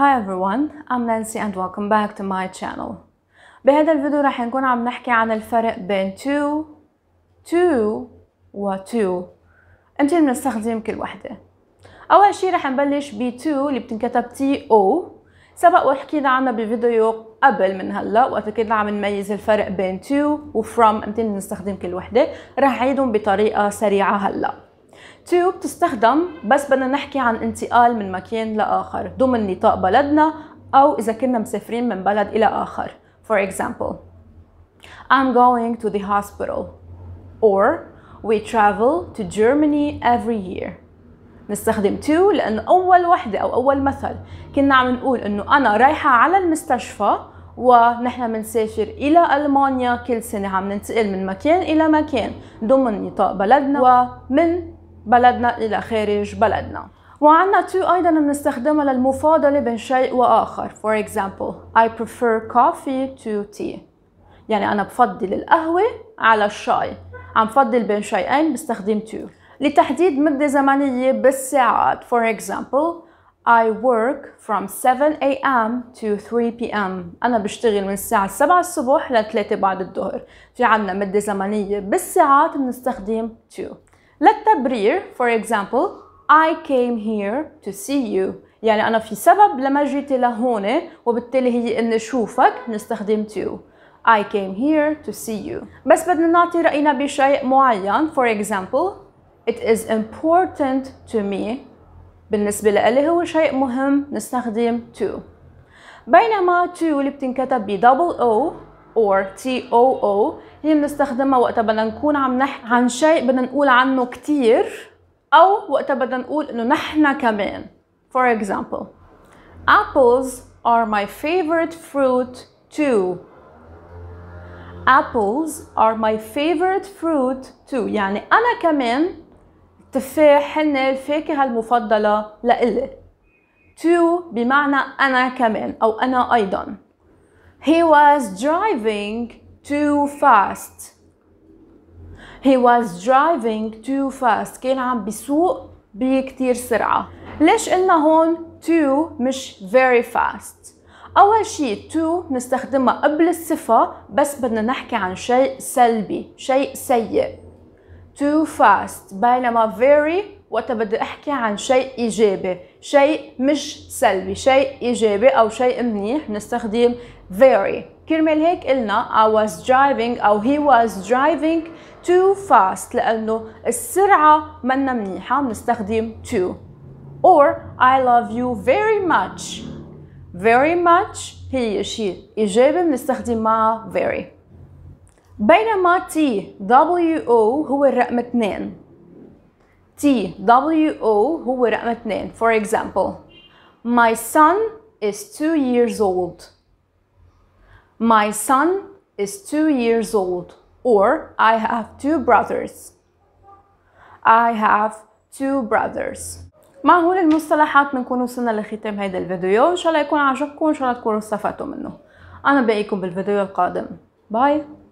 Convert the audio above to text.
Hi everyone, I'm Nancy and welcome back to my channel. بهذا الفيديو راح نكون عم نحكي عن الفرق بين to, to و to امتى بنستخدم كل وحدة. أول شي راح نبلش ب to اللي بتنكتب T O سبق وحكينا عنها بفيديو قبل من هلا وقت كنا عم نميز الفرق بين to و from امتى بنستخدم كل وحدة راح أعيدهم بطريقة سريعة هلا. تيوب بتستخدم بس بدنا نحكي عن انتقال من مكان لآخر ضمن نطاق بلدنا أو إذا كنا مسافرين من بلد إلى آخر For example I'm going to the hospital or we travel to Germany every year نستخدم to لأنه أول وحدة أو أول مثل كنا عم نقول إنه أنا رايحة على المستشفى ونحن بنسافر إلى ألمانيا كل سنة عم ننتقل من مكان إلى مكان ضمن نطاق بلدنا ومن بلدنا إلى خارج بلدنا وعنا تو أيضا بنستخدمها للمفاضلة بين شيء وآخر for example I prefer coffee to tea يعني أنا بفضل القهوة على الشاي عم فضل بين شيئين بستخدم تو لتحديد مدة زمنية بالساعات for example I work from 7 a.m. to 3 p.m. أنا بشتغل من الساعة 7 الصبح ل 3 بعد الظهر في عنا مدة زمنية بالساعات بنستخدم to للتبرير for example I came here to see you يعني أنا في سبب لما جيت لهون وبالتالي هي إني شوفك نستخدم to I came here to see you بس بدنا نعطي رأينا بشيء معين for example It is important to me بالنسبة لإلي هو شيء مهم نستخدم to بينما to اللي بتنكتب ب double O or TOO هي بنستخدمها وقتها بدنا نكون عم نحكي عن شيء بدنا نقول عنه كتير أو وقتها بدنا نقول إنه نحنا كمان For example Apples are my favorite fruit too Apples are my favorite fruit too يعني أنا كمان التفاح هن الفاكهة المفضلة لإلي to بمعنى أنا كمان أو أنا أيضاً He was driving too fast. He was driving too fast. كان عم بيسوق بكتير سرعة. ليش قلنا هون too مش very fast؟ أول شيء to نستخدمها قبل الصفة بس بدنا نحكي عن شيء سلبي، شيء سيء. too fast بينما very وقتها بدي احكي عن شيء ايجابي شيء مش سلبي شيء ايجابي او شيء منيح بنستخدم very كرمال هيك قلنا I was driving أو he was driving too fast لأنه السرعة منا منيحة بنستخدم too or I love you very much very much هي شيء إيجابي بنستخدم معه very بينما T W O هو الرقم 2 TWO هو رقم اثنين for example my son is two years old my son is two years old or I have two brothers I have two brothers مع هول المصطلحات بنكون وصلنا لختام هيدا الفيديو ان شاء الله يكون عجبكم ان شاء الله تكونوا استفدتوا منه انا بقيكم بالفيديو القادم باي